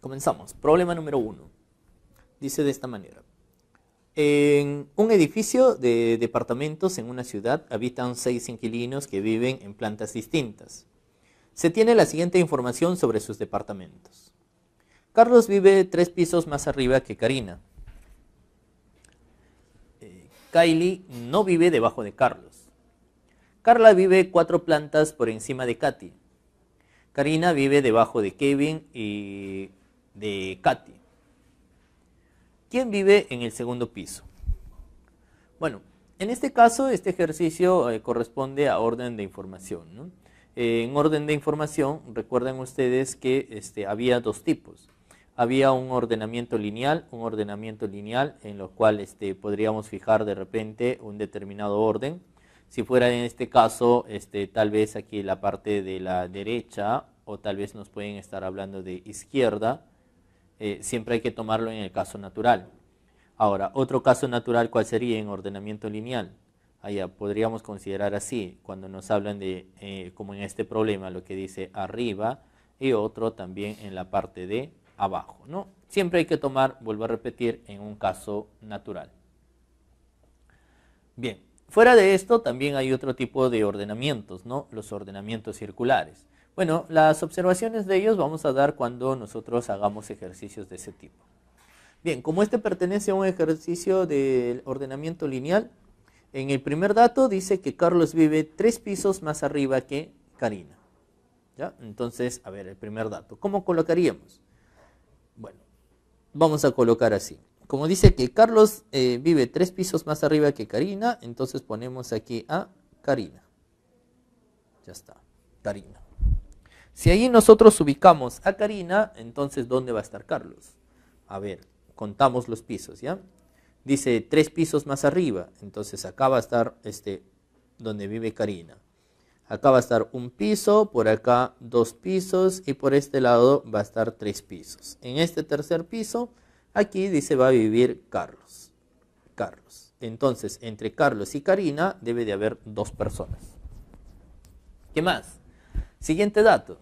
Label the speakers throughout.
Speaker 1: Comenzamos. Problema número uno. Dice de esta manera. En un edificio de departamentos en una ciudad habitan seis inquilinos que viven en plantas distintas. Se tiene la siguiente información sobre sus departamentos. Carlos vive tres pisos más arriba que Karina. Eh, Kylie no vive debajo de Carlos. Carla vive cuatro plantas por encima de Katy. Karina vive debajo de Kevin y de Katy. ¿Quién vive en el segundo piso? Bueno, en este caso este ejercicio eh, corresponde a orden de información. Eh, en orden de información, recuerden ustedes que este, había dos tipos. Había un ordenamiento lineal, un ordenamiento lineal en lo cual este, podríamos fijar de repente un determinado orden. Si fuera en este caso, este, tal vez aquí la parte de la derecha o tal vez nos pueden estar hablando de izquierda eh, siempre hay que tomarlo en el caso natural. Ahora, otro caso natural, ¿cuál sería en ordenamiento lineal? Allá podríamos considerar así, cuando nos hablan de, eh, como en este problema, lo que dice arriba y otro también en la parte de abajo. ¿no? Siempre hay que tomar, vuelvo a repetir, en un caso natural. Bien, fuera de esto también hay otro tipo de ordenamientos, ¿no? los ordenamientos circulares. Bueno, las observaciones de ellos vamos a dar cuando nosotros hagamos ejercicios de ese tipo. Bien, como este pertenece a un ejercicio de ordenamiento lineal, en el primer dato dice que Carlos vive tres pisos más arriba que Karina. ¿Ya? Entonces, a ver, el primer dato. ¿Cómo colocaríamos? Bueno, vamos a colocar así. Como dice que Carlos eh, vive tres pisos más arriba que Karina, entonces ponemos aquí a Karina. Ya está, Karina. Si ahí nosotros ubicamos a Karina, entonces ¿dónde va a estar Carlos? A ver, contamos los pisos, ¿ya? Dice tres pisos más arriba, entonces acá va a estar este, donde vive Karina. Acá va a estar un piso, por acá dos pisos y por este lado va a estar tres pisos. En este tercer piso, aquí dice va a vivir Carlos. Carlos. Entonces, entre Carlos y Karina debe de haber dos personas. ¿Qué más? Siguiente dato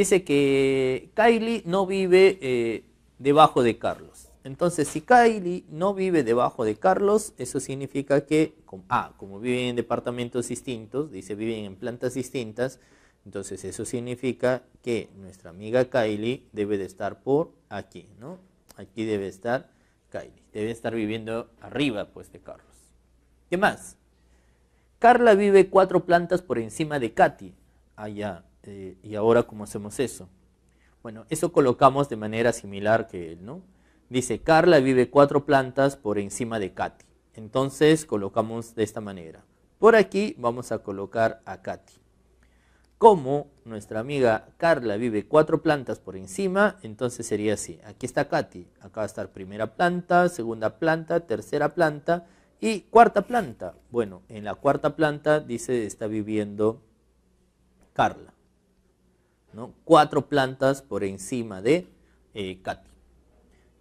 Speaker 1: dice que Kylie no vive eh, debajo de Carlos. Entonces, si Kylie no vive debajo de Carlos, eso significa que, ah, como viven en departamentos distintos, dice viven en plantas distintas, entonces eso significa que nuestra amiga Kylie debe de estar por aquí, ¿no? Aquí debe estar Kylie, debe estar viviendo arriba, pues, de Carlos. ¿Qué más? Carla vive cuatro plantas por encima de Katy. Allá, ah, eh, ¿y ahora cómo hacemos eso? Bueno, eso colocamos de manera similar que él, ¿no? Dice, Carla vive cuatro plantas por encima de Katy. Entonces colocamos de esta manera. Por aquí vamos a colocar a Katy. Como nuestra amiga Carla vive cuatro plantas por encima, entonces sería así. Aquí está Katy. Acá va a estar primera planta, segunda planta, tercera planta y cuarta planta. Bueno, en la cuarta planta dice está viviendo Carla. Cuatro plantas por encima de eh, Katy.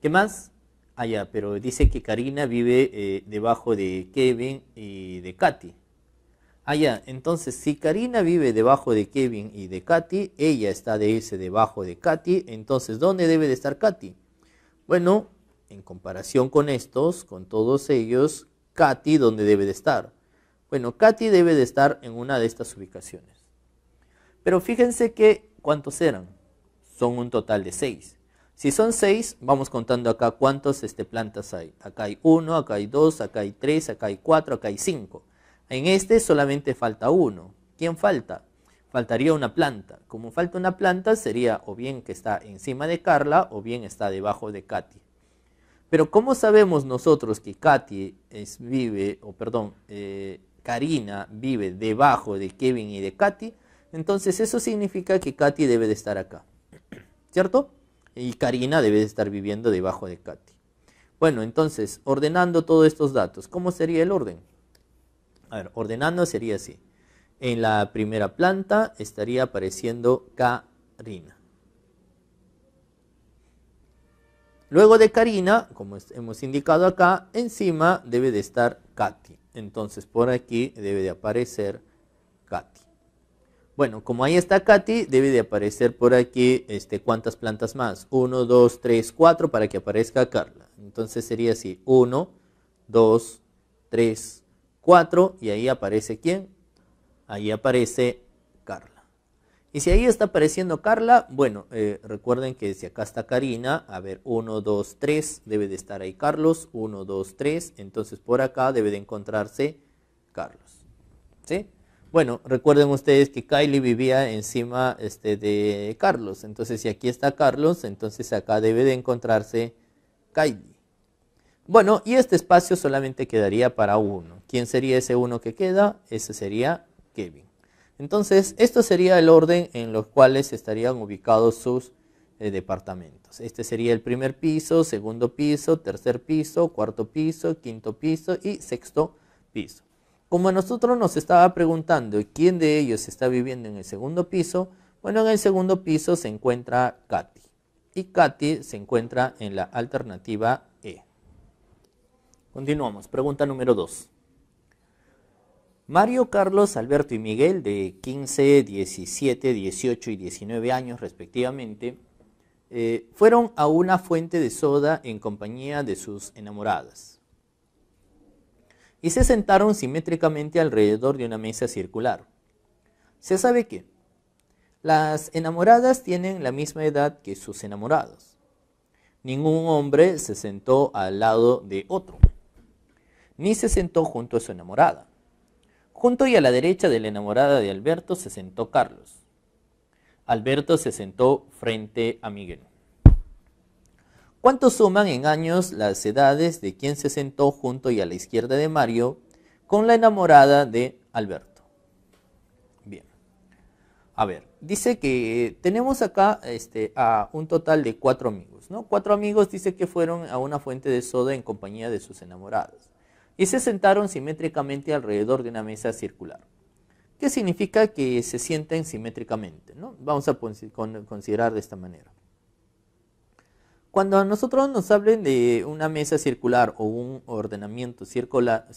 Speaker 1: ¿Qué más? Allá, ah, pero dice que Karina vive eh, debajo de Kevin y de Katy. Allá, ah, entonces si Karina vive debajo de Kevin y de Katy, ella está de irse debajo de Katy, entonces ¿dónde debe de estar Katy? Bueno, en comparación con estos, con todos ellos, Katy, ¿dónde debe de estar? Bueno, Katy debe de estar en una de estas ubicaciones. Pero fíjense que ¿cuántos eran? Son un total de seis. Si son seis, vamos contando acá cuántas este, plantas hay. Acá hay uno, acá hay dos, acá hay tres, acá hay cuatro, acá hay cinco. En este solamente falta uno. ¿Quién falta? Faltaría una planta. Como falta una planta, sería o bien que está encima de Carla o bien está debajo de Katy. Pero ¿cómo sabemos nosotros que Katy es, vive, o perdón, eh, Karina vive debajo de Kevin y de Katy? Entonces eso significa que Katy debe de estar acá, ¿cierto? Y Karina debe de estar viviendo debajo de Katy. Bueno, entonces, ordenando todos estos datos, ¿cómo sería el orden? A ver, ordenando sería así. En la primera planta estaría apareciendo Karina. Luego de Karina, como hemos indicado acá, encima debe de estar Katy. Entonces por aquí debe de aparecer Katy. Bueno, como ahí está Katy, debe de aparecer por aquí este, cuántas plantas más. 1, 2, 3, 4 para que aparezca Carla. Entonces sería así, 1, 2, 3, 4 y ahí aparece quién? Ahí aparece Carla. Y si ahí está apareciendo Carla, bueno, eh, recuerden que si acá está Karina, a ver, 1, 2, 3, debe de estar ahí Carlos, 1, 2, 3, entonces por acá debe de encontrarse Carlos. ¿Sí? Bueno, recuerden ustedes que Kylie vivía encima este, de Carlos. Entonces, si aquí está Carlos, entonces acá debe de encontrarse Kylie. Bueno, y este espacio solamente quedaría para uno. ¿Quién sería ese uno que queda? Ese sería Kevin. Entonces, esto sería el orden en los cuales estarían ubicados sus eh, departamentos. Este sería el primer piso, segundo piso, tercer piso, cuarto piso, quinto piso y sexto piso. Como a nosotros nos estaba preguntando quién de ellos está viviendo en el segundo piso, bueno, en el segundo piso se encuentra Katy. Y Katy se encuentra en la alternativa E. Continuamos. Pregunta número 2. Mario, Carlos, Alberto y Miguel, de 15, 17, 18 y 19 años respectivamente, eh, fueron a una fuente de soda en compañía de sus enamoradas y se sentaron simétricamente alrededor de una mesa circular. Se sabe que las enamoradas tienen la misma edad que sus enamorados. Ningún hombre se sentó al lado de otro, ni se sentó junto a su enamorada. Junto y a la derecha de la enamorada de Alberto se sentó Carlos. Alberto se sentó frente a Miguel. ¿Cuánto suman en años las edades de quien se sentó junto y a la izquierda de Mario con la enamorada de Alberto? Bien. A ver, dice que tenemos acá este, a un total de cuatro amigos, ¿no? Cuatro amigos dice que fueron a una fuente de soda en compañía de sus enamorados y se sentaron simétricamente alrededor de una mesa circular. ¿Qué significa que se sienten simétricamente? ¿no? Vamos a considerar de esta manera. Cuando a nosotros nos hablen de una mesa circular o un ordenamiento circular,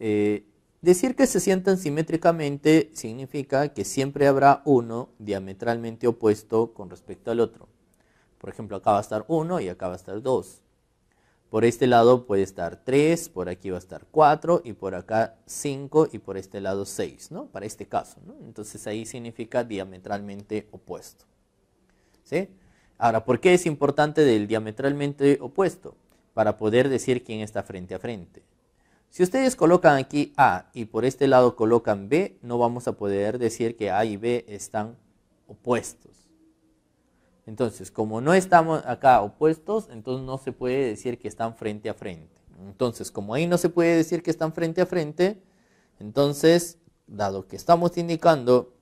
Speaker 1: eh, decir que se sientan simétricamente significa que siempre habrá uno diametralmente opuesto con respecto al otro. Por ejemplo, acá va a estar uno y acá va a estar dos. Por este lado puede estar tres, por aquí va a estar cuatro, y por acá cinco, y por este lado seis. ¿no? Para este caso, ¿no? Entonces ahí significa diametralmente opuesto. ¿Sí? Ahora, ¿por qué es importante del diametralmente opuesto? Para poder decir quién está frente a frente. Si ustedes colocan aquí A y por este lado colocan B, no vamos a poder decir que A y B están opuestos. Entonces, como no estamos acá opuestos, entonces no se puede decir que están frente a frente. Entonces, como ahí no se puede decir que están frente a frente, entonces, dado que estamos indicando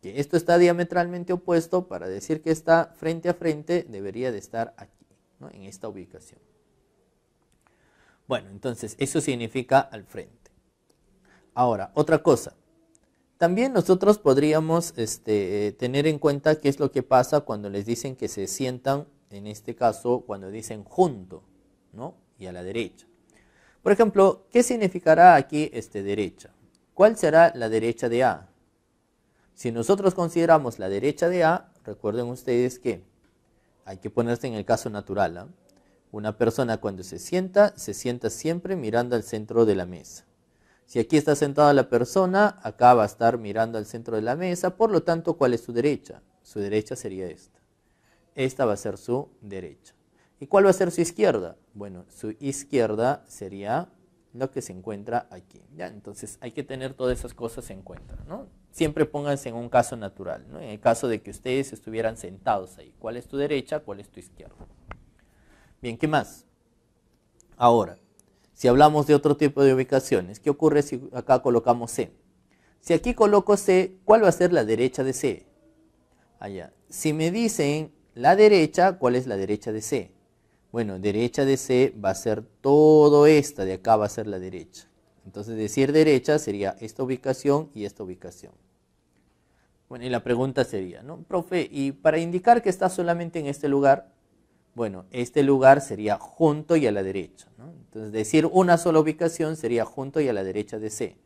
Speaker 1: que esto está diametralmente opuesto para decir que está frente a frente, debería de estar aquí, en esta ubicación. Bueno, entonces eso significa al frente. Ahora, otra cosa. También nosotros podríamos este, tener en cuenta qué es lo que pasa cuando les dicen que se sientan, en este caso, cuando dicen junto, ¿no? Y a la derecha. Por ejemplo, ¿qué significará aquí este derecha? ¿Cuál será la derecha de A? Si nosotros consideramos la derecha de A, recuerden ustedes que hay que ponerse en el caso natural. ¿ah? Una persona cuando se sienta, se sienta siempre mirando al centro de la mesa. Si aquí está sentada la persona, acá va a estar mirando al centro de la mesa, por lo tanto, ¿cuál es su derecha? Su derecha sería esta. Esta va a ser su derecha. ¿Y cuál va a ser su izquierda? Bueno, su izquierda sería lo que se encuentra aquí. ¿ya? Entonces hay que tener todas esas cosas en cuenta. ¿no? siempre pónganse en un caso natural, en el caso de que ustedes estuvieran sentados ahí. ¿Cuál es tu derecha? ¿Cuál es tu izquierda? Bien, ¿qué más? Ahora, si hablamos de otro tipo de ubicaciones, ¿qué ocurre si acá colocamos C? Si aquí coloco C, ¿cuál va a ser la derecha de C? Allá. Si me dicen la derecha, ¿cuál es la derecha de C? Bueno, derecha de C va a ser todo esta, de acá va a ser la derecha. Entonces decir derecha sería esta ubicación y esta ubicación. Bueno, y la pregunta sería, ¿no? Profe, y para indicar que está solamente en este lugar, bueno, este lugar sería junto y a la derecha. Entonces decir una sola ubicación sería junto y a la derecha de C.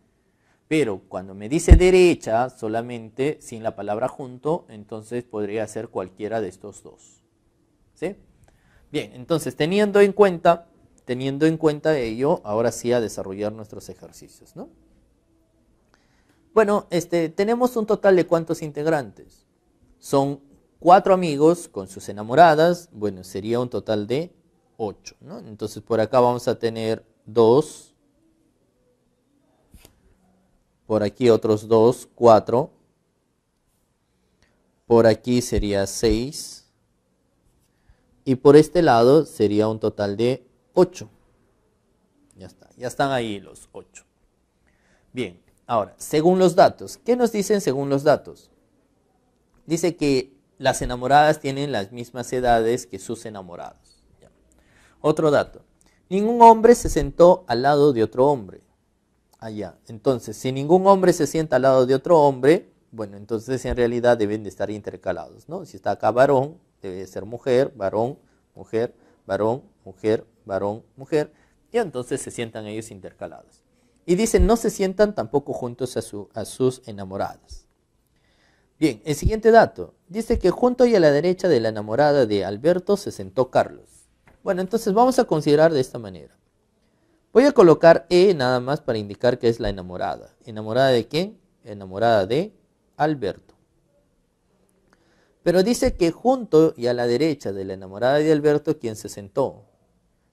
Speaker 1: Pero cuando me dice derecha, solamente sin la palabra junto, entonces podría ser cualquiera de estos dos. ¿Sí? Bien, entonces teniendo en cuenta teniendo en cuenta ello, ahora sí a desarrollar nuestros ejercicios, ¿no? Bueno, este, tenemos un total de cuántos integrantes. Son cuatro amigos con sus enamoradas, bueno, sería un total de ocho, ¿no? Entonces por acá vamos a tener dos, por aquí otros dos, cuatro, por aquí sería seis, y por este lado sería un total de 8. Ya está, ya están ahí los 8. Bien, ahora, según los datos, ¿qué nos dicen según los datos? Dice que las enamoradas tienen las mismas edades que sus enamorados. Otro dato, ningún hombre se sentó al lado de otro hombre. Allá, ah, entonces, si ningún hombre se sienta al lado de otro hombre, bueno, entonces en realidad deben de estar intercalados, ¿no? Si está acá varón, debe ser mujer, varón, mujer, varón, mujer, varón, mujer, y entonces se sientan ellos intercalados. Y dicen no se sientan tampoco juntos a, a sus enamoradas. Bien, el siguiente dato. Dice que junto y a la derecha de la enamorada de Alberto se sentó Carlos. Bueno, entonces vamos a considerar de esta manera. Voy a colocar E nada más para indicar que es la enamorada. ¿Enamorada de quién? Enamorada de Alberto. Pero dice que junto y a la derecha de la enamorada de Alberto, quien se sentó.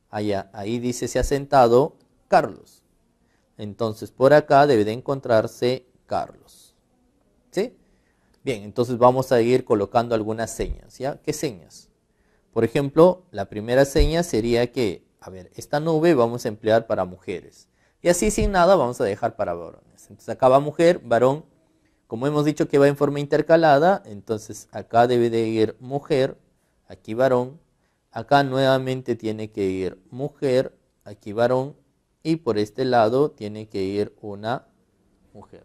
Speaker 1: Allá, ahí dice se ha sentado Carlos. Entonces por acá debe de encontrarse Carlos. ¿Sí? Bien, entonces vamos a ir colocando algunas señas. ¿ya? ¿Qué señas? Por ejemplo, la primera seña sería que, a ver, esta nube vamos a emplear para mujeres. Y así sin nada vamos a dejar para varones. Entonces acá va mujer, varón, como hemos dicho que va en forma intercalada, entonces acá debe de ir mujer, aquí varón, acá nuevamente tiene que ir mujer, aquí varón, y por este lado tiene que ir una mujer.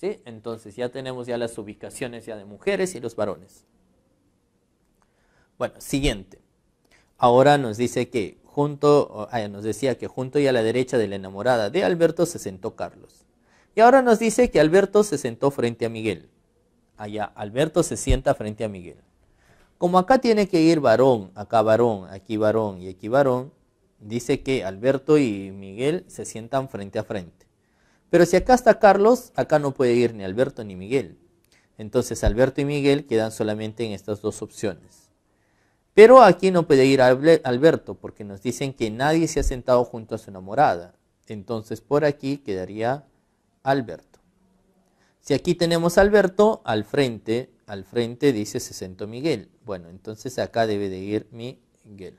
Speaker 1: Entonces ya tenemos ya las ubicaciones ya de mujeres y los varones. Bueno, siguiente. Ahora nos dice que junto, ah, nos decía que junto y a la derecha de la enamorada de Alberto se sentó Carlos. Y ahora nos dice que Alberto se sentó frente a Miguel. Allá, Alberto se sienta frente a Miguel. Como acá tiene que ir varón, acá varón, aquí varón y aquí varón, dice que Alberto y Miguel se sientan frente a frente. Pero si acá está Carlos, acá no puede ir ni Alberto ni Miguel. Entonces Alberto y Miguel quedan solamente en estas dos opciones. Pero aquí no puede ir Alberto porque nos dicen que nadie se ha sentado junto a su enamorada. Entonces por aquí quedaría Alberto. Si aquí tenemos Alberto, al frente, al frente dice 60 Miguel. Bueno, entonces acá debe de ir Miguel.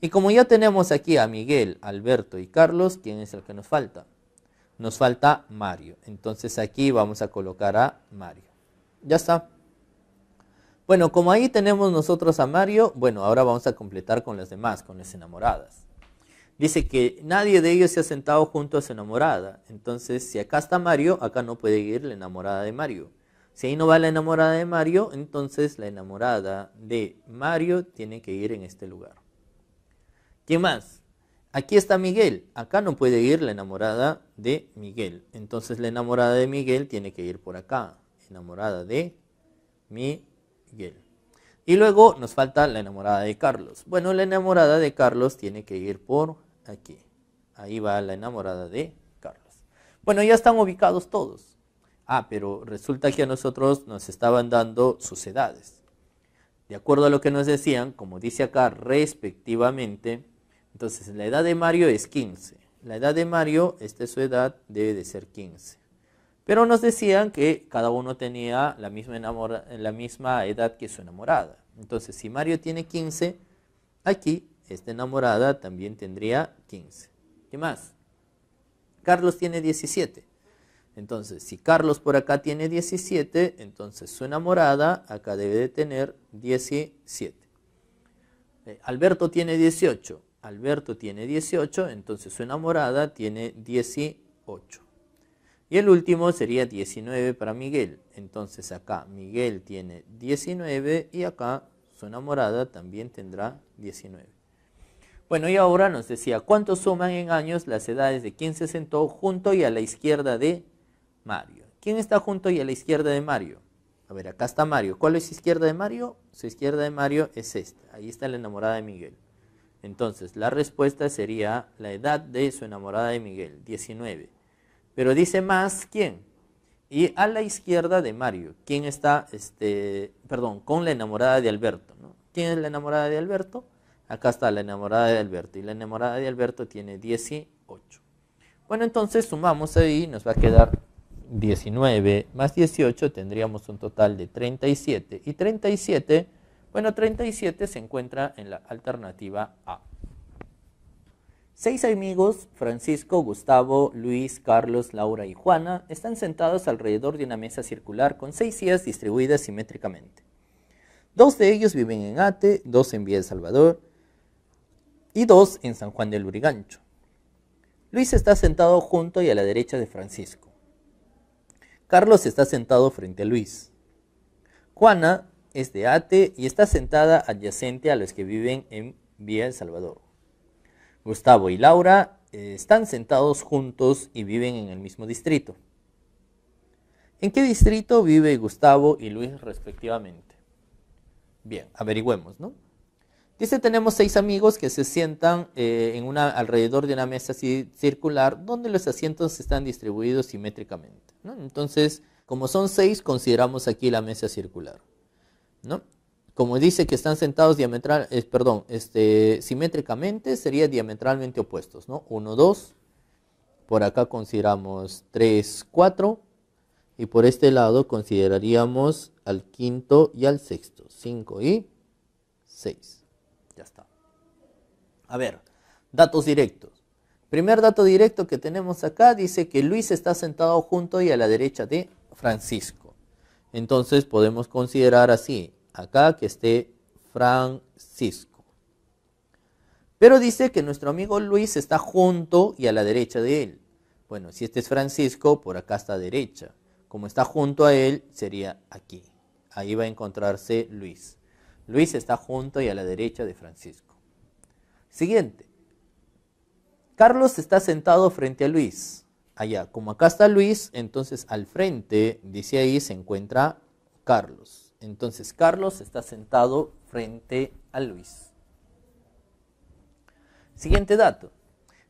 Speaker 1: Y como ya tenemos aquí a Miguel, Alberto y Carlos, ¿quién es el que nos falta? Nos falta Mario. Entonces aquí vamos a colocar a Mario. Ya está. Bueno, como ahí tenemos nosotros a Mario, bueno, ahora vamos a completar con las demás, con las enamoradas dice que nadie de ellos se ha sentado junto a su enamorada. Entonces, si acá está Mario, acá no puede ir la enamorada de Mario. Si ahí no va la enamorada de Mario, entonces la enamorada de Mario tiene que ir en este lugar. ¿Qué más? Aquí está Miguel. Acá no puede ir la enamorada de Miguel. Entonces la enamorada de Miguel tiene que ir por acá. Enamorada de Miguel. Y luego nos falta la enamorada de Carlos. Bueno, la enamorada de Carlos tiene que ir por aquí. Ahí va la enamorada de Carlos. Bueno, ya están ubicados todos. Ah, pero resulta que a nosotros nos estaban dando sus edades. De acuerdo a lo que nos decían, como dice acá, respectivamente, entonces la edad de Mario es 15. La edad de Mario, esta es su edad, debe de ser 15. Pero nos decían que cada uno tenía la misma, edad que su enamorada. Entonces, si Mario tiene 15, aquí esta enamorada también tendría 15. ¿Qué más? Carlos tiene 17. Entonces, si Carlos por acá tiene 17, entonces su enamorada acá debe de tener 17. Eh, Alberto tiene 18. Alberto tiene 18, entonces su enamorada tiene 18. Y el último sería 19 para Miguel. Entonces acá Miguel tiene 19 y acá su enamorada también tendrá 19. Bueno, y ahora nos decía, ¿cuánto suman en años las edades de quien se sentó junto y a la izquierda de Mario? ¿Quién está junto y a la izquierda de Mario? A ver, acá está Mario. ¿Cuál es izquierda de Mario? Su izquierda de Mario es esta. Ahí está la enamorada de Miguel. Entonces, la respuesta sería la edad de su enamorada de Miguel, 19. Pero dice más quién. Y a la izquierda de Mario, ¿quién está, este, perdón, con la enamorada de Alberto? ¿no? ¿Quién es la enamorada de Alberto? Acá está la enamorada de Alberto. Y la enamorada de Alberto tiene 18. Bueno, entonces sumamos ahí, nos va a quedar 19 más 18, tendríamos un total de 37. Y 37, bueno, 37 se encuentra en la alternativa A. Seis amigos, Francisco, Gustavo, Luis, Carlos, Laura y Juana, están sentados alrededor de una mesa circular con seis sillas distribuidas simétricamente. Dos de ellos viven en Ate, dos en Vía El Salvador y dos en San Juan del Urigancho. Luis está sentado junto y a la derecha de Francisco. Carlos está sentado frente a Luis. Juana es de Ate y está sentada adyacente a los que viven en Vía El Salvador. Gustavo y Laura eh, están sentados juntos y viven en el mismo distrito. ¿En qué distrito vive Gustavo y Luis respectivamente? Bien, averigüemos, ¿no? Dice, tenemos seis amigos que se sientan eh, en una, alrededor de una mesa circular donde los asientos están distribuidos simétricamente. Entonces, como son seis, consideramos aquí la mesa circular. ¿no? como dice que están sentados perdón, este, simétricamente, sería diametralmente opuestos, ¿no? 1, 2, por acá consideramos 3, 4, y por este lado consideraríamos al quinto y al sexto, 5 y 6. Ya está. A ver, datos directos. Primer dato directo que tenemos acá dice que Luis está sentado junto y a la derecha de Francisco. Entonces podemos considerar así, acá que esté Francisco. Pero dice que nuestro amigo Luis está junto y a la derecha de él. Bueno, si este es Francisco, por acá está derecha. Como está junto a él, sería aquí. Ahí va a encontrarse Luis. Luis está junto y a la derecha de Francisco. Siguiente. Carlos está sentado frente a Luis. Allá, como acá está Luis, entonces al frente, dice ahí, se encuentra Carlos. Entonces Carlos está sentado frente a Luis. Siguiente dato.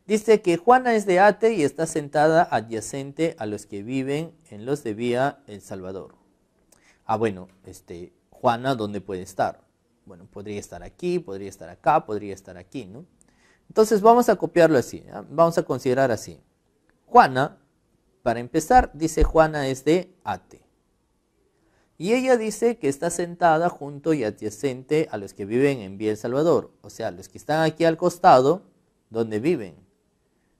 Speaker 1: Dice que Juana es de Ate y está sentada adyacente a los que viven en los de Vía El Salvador. Ah, bueno, este, Juana, ¿dónde puede estar? Bueno, podría estar aquí, podría estar acá, podría estar aquí, ¿no? Entonces vamos a copiarlo así, vamos a considerar así. Juana, para empezar, dice Juana es de Ate. Y ella dice que está sentada junto y adyacente a los que viven en Vía El Salvador, o sea, los que están aquí al costado, donde viven?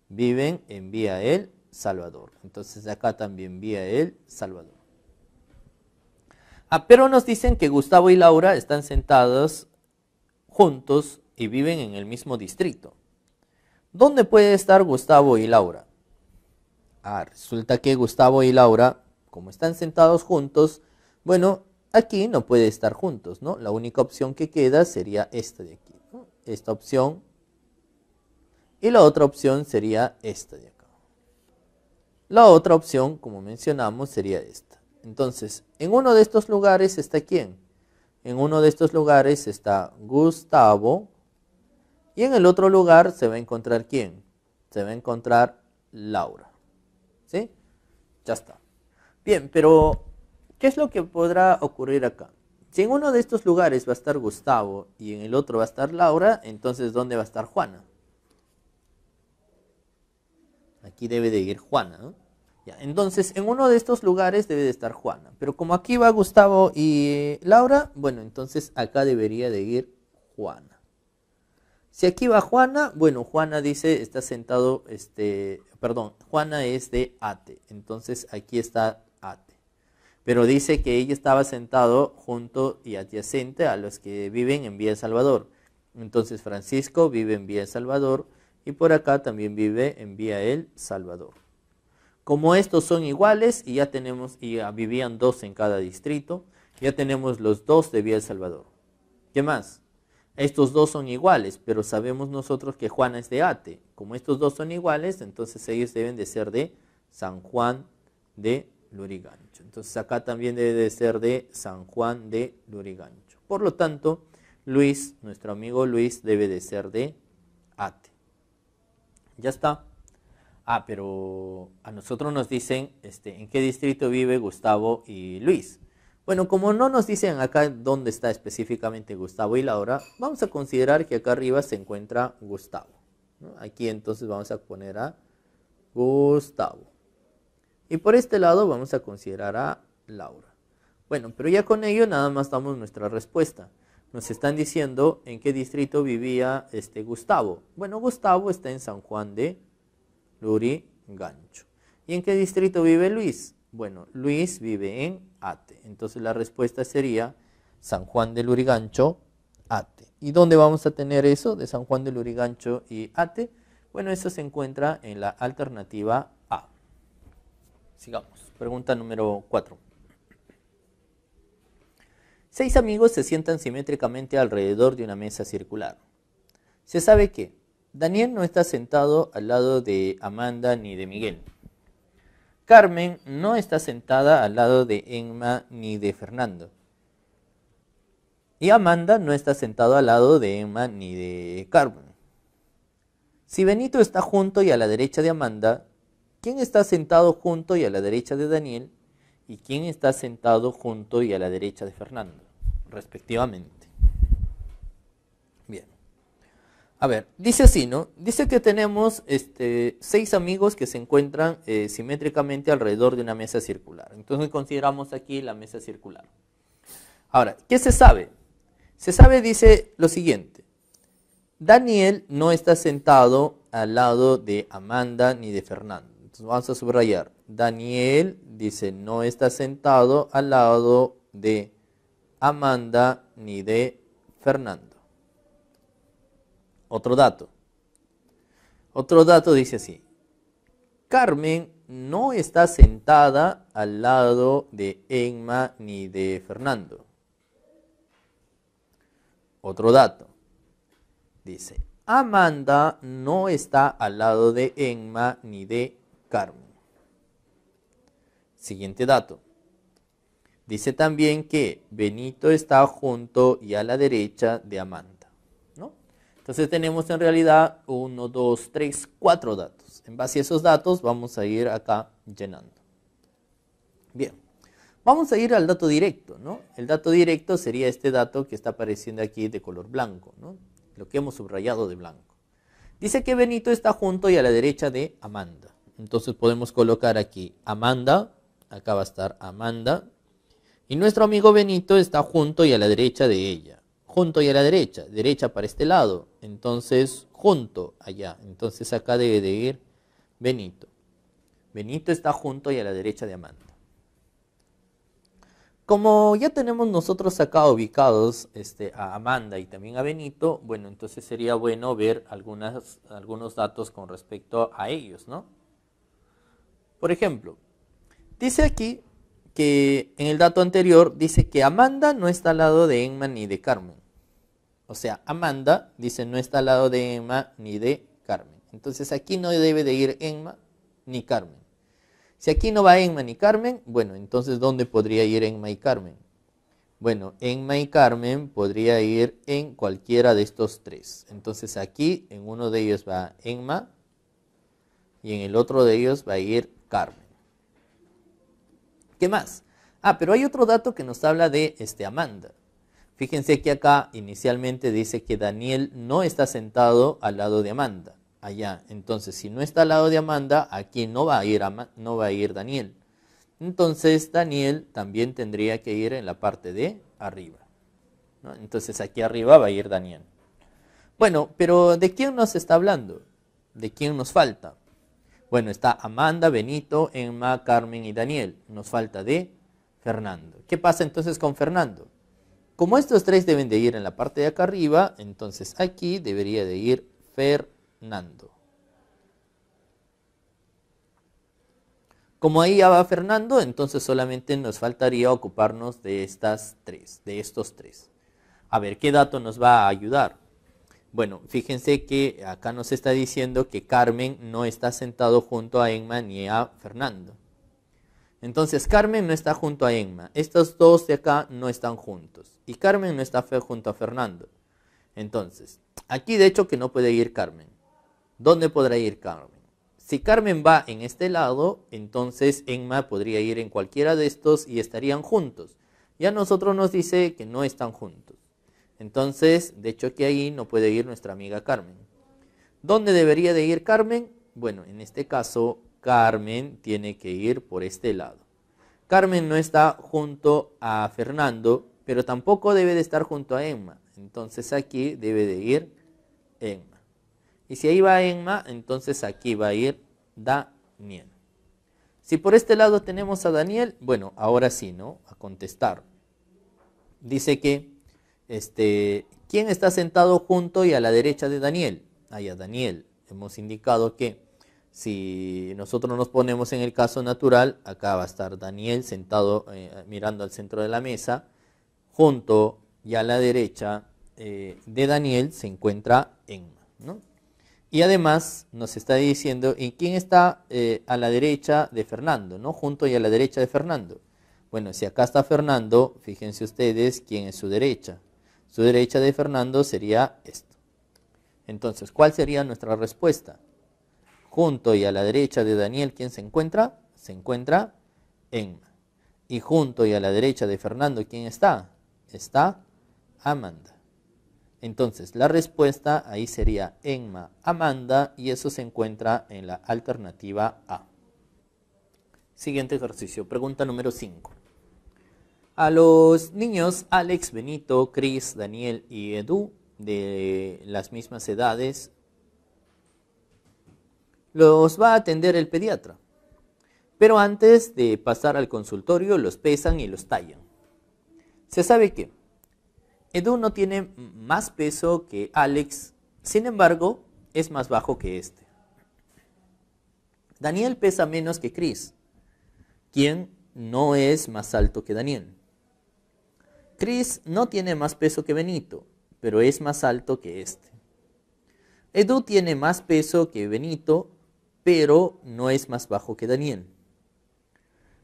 Speaker 1: Viven en Vía El Salvador. Entonces acá también Vía El Salvador. Ah, pero nos dicen que Gustavo y Laura están sentados juntos y viven en el mismo distrito. ¿Dónde puede estar Gustavo y Laura? Ah, resulta que Gustavo y Laura, como están sentados juntos, bueno, aquí no puede estar juntos, ¿no? La única opción que queda sería esta de aquí, Esta opción. Y la otra opción sería esta de acá. La otra opción, como mencionamos, sería esta. Entonces, en uno de estos lugares está quién? En uno de estos lugares está Gustavo. Y en el otro lugar se va a encontrar quién? Se va a encontrar Laura. ¿Sí? Ya está. Bien, pero ¿Qué es lo que podrá ocurrir acá? Si en uno de estos lugares va a estar Gustavo y en el otro va a estar Laura, entonces ¿dónde va a estar Juana? Aquí debe de ir Juana, ¿no? entonces, en uno de estos lugares debe de estar Juana. Pero como aquí va Gustavo y Laura, bueno, entonces acá debería de ir Juana. Si aquí va Juana, bueno, Juana dice, está sentado, este, perdón, Juana es de Ate. Entonces aquí está pero dice que ella estaba sentado junto y adyacente a los que viven en Vía El Salvador. Entonces Francisco vive en Vía El Salvador y por acá también vive en Vía El Salvador. Como estos son iguales y ya tenemos, y ya vivían dos en cada distrito, ya tenemos los dos de Vía El Salvador. ¿Qué más? Estos dos son iguales, pero sabemos nosotros que Juana es de Ate. Como estos dos son iguales, entonces ellos deben de ser de San Juan de Lurigancho. Entonces acá también debe de ser de San Juan de Lurigancho. Por lo tanto, Luis, nuestro amigo Luis, debe de ser de Ate. Ya está. Ah, pero a nosotros nos dicen este, en qué distrito vive Gustavo y Luis. Bueno, como no nos dicen acá dónde está específicamente Gustavo y Laura, vamos a considerar que acá arriba se encuentra Gustavo. Aquí entonces vamos a poner a Gustavo. Y por este lado vamos a considerar a Laura. Bueno, pero ya con ello nada más damos nuestra respuesta. Nos están diciendo en qué distrito vivía este Gustavo. Bueno, Gustavo está en San Juan de Lurigancho. ¿Y en qué distrito vive Luis? Bueno, Luis vive en Ate. Entonces la respuesta sería San Juan de Lurigancho, Ate. ¿Y dónde vamos a tener eso de San Juan de Lurigancho y Ate? Bueno, eso se encuentra en la alternativa Sigamos. Pregunta número 4. Seis amigos se sientan simétricamente alrededor de una mesa circular. Se sabe que Daniel no está sentado al lado de Amanda ni de Miguel. Carmen no está sentada al lado de Emma ni de Fernando. Y Amanda no está sentada al lado de Emma ni de Carmen. Si Benito está junto y a la derecha de Amanda, ¿Quién está sentado junto y a la derecha de Daniel? ¿Y quién está sentado junto y a la derecha de Fernando? Respectivamente. Bien. A ver, dice así, ¿no? Dice que tenemos este, seis amigos que se encuentran eh, simétricamente alrededor de una mesa circular. Entonces consideramos aquí la mesa circular. Ahora, ¿qué se sabe? Se sabe, dice lo siguiente. Daniel no está sentado al lado de Amanda ni de Fernando. Entonces vamos a subrayar. Daniel dice, no está sentado al lado de Amanda ni de Fernando. Otro dato. Otro dato dice así. Carmen no está sentada al lado de Emma ni de Fernando. Otro dato. Dice, Amanda no está al lado de Emma ni de Siguiente dato. Dice también que Benito está junto y a la derecha de Amanda. Entonces tenemos en realidad uno, dos, 3, cuatro datos. En base a esos datos vamos a ir acá llenando. Bien, vamos a ir al dato directo. El dato directo sería este dato que está apareciendo aquí de color blanco, lo que hemos subrayado de blanco. Dice que Benito está junto y a la derecha de Amanda. Entonces podemos colocar aquí Amanda, acá va a estar Amanda, y nuestro amigo Benito está junto y a la derecha de ella, junto y a la derecha, derecha para este lado, entonces junto allá, entonces acá debe de ir Benito. Benito está junto y a la derecha de Amanda. Como ya tenemos nosotros acá ubicados este, a Amanda y también a Benito, bueno, entonces sería bueno ver algunos datos con respecto a ellos, ¿no? Por ejemplo, dice aquí que en el dato anterior dice que Amanda no está al lado de Emma ni de Carmen. O sea, Amanda dice no está al lado de Emma ni de Carmen. Entonces aquí no debe de ir Emma ni Carmen. Si aquí no va Emma ni Carmen, bueno, entonces ¿dónde podría ir Emma y Carmen? Bueno, Emma y Carmen podría ir en cualquiera de estos tres. Entonces aquí en uno de ellos va Emma y en el otro de ellos va a ir Carmen. ¿Qué más? Ah, pero hay otro dato que nos habla de este, Amanda. Fíjense que acá inicialmente dice que Daniel no está sentado al lado de Amanda, allá. Entonces, si no está al lado de Amanda, aquí no va a ir, no va a ir Daniel. Entonces, Daniel también tendría que ir en la parte de arriba. Entonces, aquí arriba va a ir Daniel. Bueno, pero ¿de quién nos está hablando? ¿De quién nos falta? Bueno, está Amanda, Benito, Emma, Carmen y Daniel. Nos falta de Fernando. ¿Qué pasa entonces con Fernando? Como estos tres deben de ir en la parte de acá arriba, entonces aquí debería de ir Fernando. Como ahí ya va Fernando, entonces solamente nos faltaría ocuparnos de estas tres, de estos tres. A ver, ¿qué dato nos va a ayudar? Bueno, fíjense que acá nos está diciendo que Carmen no está sentado junto a Enma ni a Fernando. Entonces Carmen no está junto a Enma. Estos dos de acá no están juntos. Y Carmen no está junto a Fernando. Entonces, aquí de hecho que no puede ir Carmen. ¿Dónde podrá ir Carmen? Si Carmen va en este lado, entonces Enma podría ir en cualquiera de estos y estarían juntos. Ya nosotros nos dice que no están juntos. Entonces, de hecho que ahí no puede ir nuestra amiga Carmen. ¿Dónde debería de ir Carmen? Bueno, en este caso, Carmen tiene que ir por este lado. Carmen no está junto a Fernando, pero tampoco debe de estar junto a Emma. Entonces aquí debe de ir Emma. Y si ahí va Emma, entonces aquí va a ir Daniel. Si por este lado tenemos a Daniel, bueno, ahora sí, ¿no? A contestar. Dice que este, ¿quién está sentado junto y a la derecha de Daniel? Ahí a Daniel. Hemos indicado que si nosotros nos ponemos en el caso natural, acá va a estar Daniel sentado eh, mirando al centro de la mesa, junto y a la derecha eh, de Daniel se encuentra Emma. Y además nos está diciendo, ¿y quién está eh, a la derecha de Fernando? Junto y a la derecha de Fernando. Bueno, si acá está Fernando, fíjense ustedes quién es su derecha su derecha de Fernando sería esto. Entonces, ¿cuál sería nuestra respuesta? Junto y a la derecha de Daniel, ¿quién se encuentra? Se encuentra Enma. Y junto y a la derecha de Fernando, ¿quién está? Está Amanda. Entonces, la respuesta ahí sería Enma Amanda y eso se encuentra en la alternativa A. Siguiente ejercicio, pregunta número 5. A los niños Alex, Benito, Chris, Daniel y Edu, de las mismas edades, los va a atender el pediatra. Pero antes de pasar al consultorio, los pesan y los tallan. Se sabe que Edu no tiene más peso que Alex, sin embargo, es más bajo que este. Daniel pesa menos que Chris, quien no es más alto que Daniel. Cris no tiene más peso que Benito, pero es más alto que este. Edu tiene más peso que Benito, pero no es más bajo que Daniel.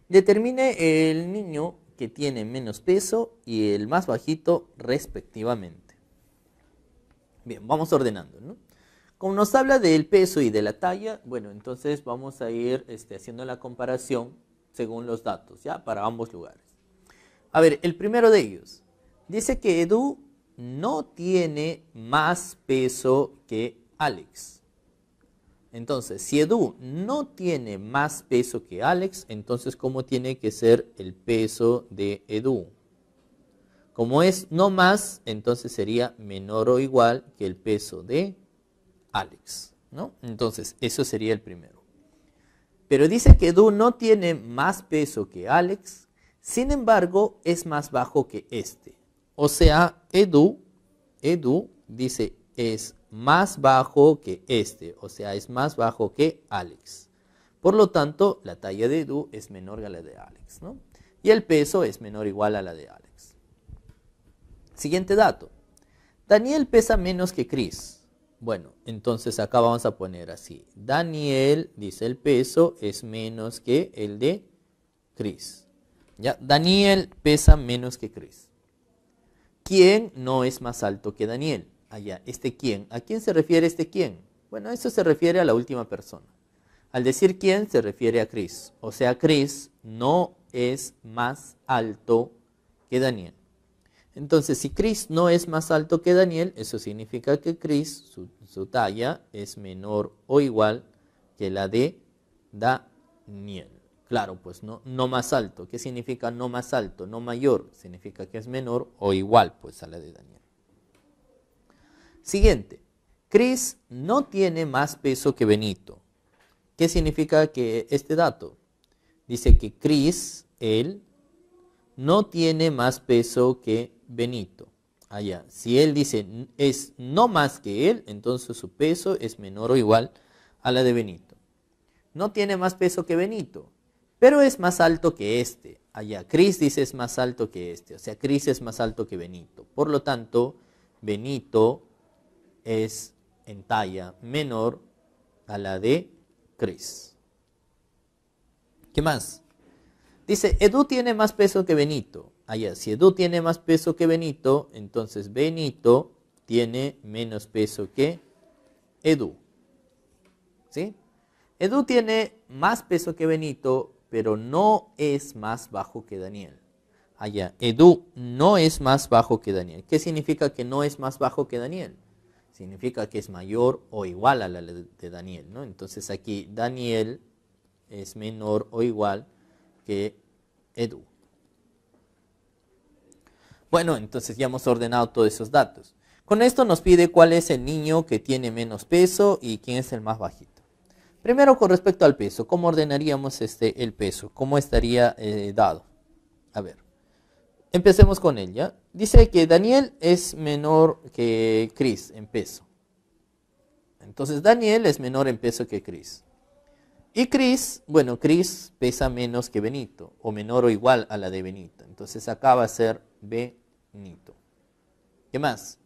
Speaker 1: Determine el niño que tiene menos peso y el más bajito respectivamente. Bien, vamos ordenando, Como nos habla del peso y de la talla, bueno, entonces vamos a ir este, haciendo la comparación según los datos, ¿ya? Para ambos lugares. A ver, el primero de ellos. Dice que Edu no tiene más peso que Alex. Entonces, si Edu no tiene más peso que Alex, entonces ¿cómo tiene que ser el peso de Edu? Como es no más, entonces sería menor o igual que el peso de Alex. ¿no? Entonces, eso sería el primero. Pero dice que Edu no tiene más peso que Alex, sin embargo, es más bajo que este. O sea, Edu, Edu dice es más bajo que este, o sea, es más bajo que Alex. Por lo tanto, la talla de Edu es menor que la de Alex, ¿no? Y el peso es menor o igual a la de Alex. Siguiente dato. Daniel pesa menos que Chris. Bueno, entonces acá vamos a poner así. Daniel, dice el peso, es menos que el de Chris. Daniel pesa menos que Cris. ¿Quién no es más alto que Daniel? Allá, este quién. ¿A quién se refiere este quién? Bueno, eso se refiere a la última persona. Al decir quién se refiere a Cris. O sea, Cris no es más alto que Daniel. Entonces, si Cris no es más alto que Daniel, eso significa que Cris, su, talla, es menor o igual que la de Daniel. Claro, pues no, no más alto. ¿Qué significa no más alto? No mayor. Significa que es menor o igual pues a la de Daniel. Siguiente. Cris no tiene más peso que Benito. ¿Qué significa que este dato? Dice que Cris, él, no tiene más peso que Benito. Allá, ah, si él dice es no más que él, entonces su peso es menor o igual a la de Benito. No tiene más peso que Benito pero es más alto que este. Allá, Cris dice es más alto que este, o sea, Cris es más alto que Benito. Por lo tanto, Benito es en talla menor a la de Cris. ¿Qué más? Dice, Edu tiene más peso que Benito. Allá, si Edu tiene más peso que Benito, entonces Benito tiene menos peso que Edu. ¿Sí? Edu tiene más peso que Benito, pero no es más bajo que Daniel. Allá, ah, Edu no es más bajo que Daniel. ¿Qué significa que no es más bajo que Daniel? Significa que es mayor o igual a la de Daniel, ¿no? Entonces aquí Daniel es menor o igual que Edu. Bueno, entonces ya hemos ordenado todos esos datos. Con esto nos pide cuál es el niño que tiene menos peso y quién es el más bajito. Primero con respecto al peso, ¿cómo ordenaríamos este, el peso? ¿Cómo estaría eh, dado? A ver, empecemos con él, ¿ya? Dice que Daniel es menor que Chris en peso. Entonces Daniel es menor en peso que Chris. Y Chris, bueno, Chris pesa menos que Benito, o menor o igual a la de Benito. Entonces acá va a ser Benito. ¿Qué más?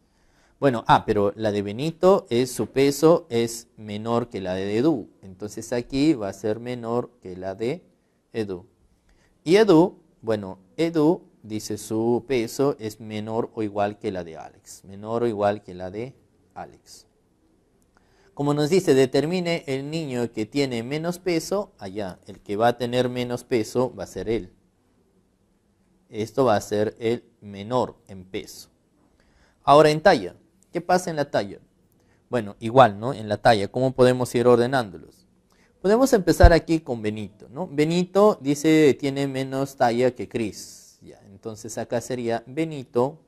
Speaker 1: Bueno, ah, pero la de Benito es su peso es menor que la de Edu. Entonces aquí va a ser menor que la de Edu. Y Edu, bueno, Edu dice su peso es menor o igual que la de Alex. Menor o igual que la de Alex. Como nos dice, determine el niño que tiene menos peso, allá, el que va a tener menos peso va a ser él. Esto va a ser el menor en peso. Ahora en talla. ¿Qué pasa en la talla? Bueno, igual, ¿no? En la talla, ¿cómo podemos ir ordenándolos? Podemos empezar aquí con Benito, ¿no? Benito dice tiene menos talla que Cris. Ya, entonces acá sería Benito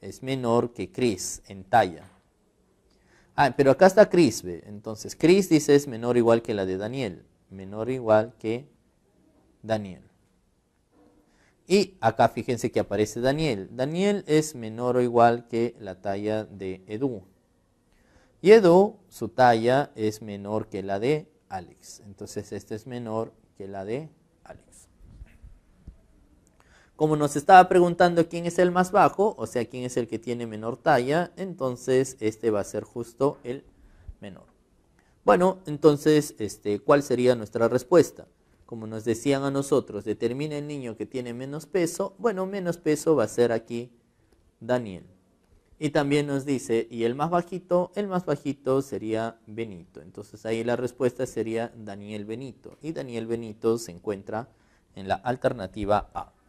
Speaker 1: es menor que Cris en talla. Ah, pero acá está Cris, ¿ve? Entonces Cris dice es menor igual que la de Daniel. Menor igual que Daniel. Y acá fíjense que aparece Daniel. Daniel es menor o igual que la talla de Edu. Y Edu, su talla es menor que la de Alex. Entonces este es menor que la de Alex. Como nos estaba preguntando quién es el más bajo, o sea, quién es el que tiene menor talla, entonces este va a ser justo el menor. Bueno, entonces, este, ¿cuál sería nuestra respuesta? como nos decían a nosotros, determina el niño que tiene menos peso, bueno, menos peso va a ser aquí Daniel. Y también nos dice, y el más bajito, el más bajito sería Benito. Entonces ahí la respuesta sería Daniel Benito. Y Daniel Benito se encuentra en la alternativa A.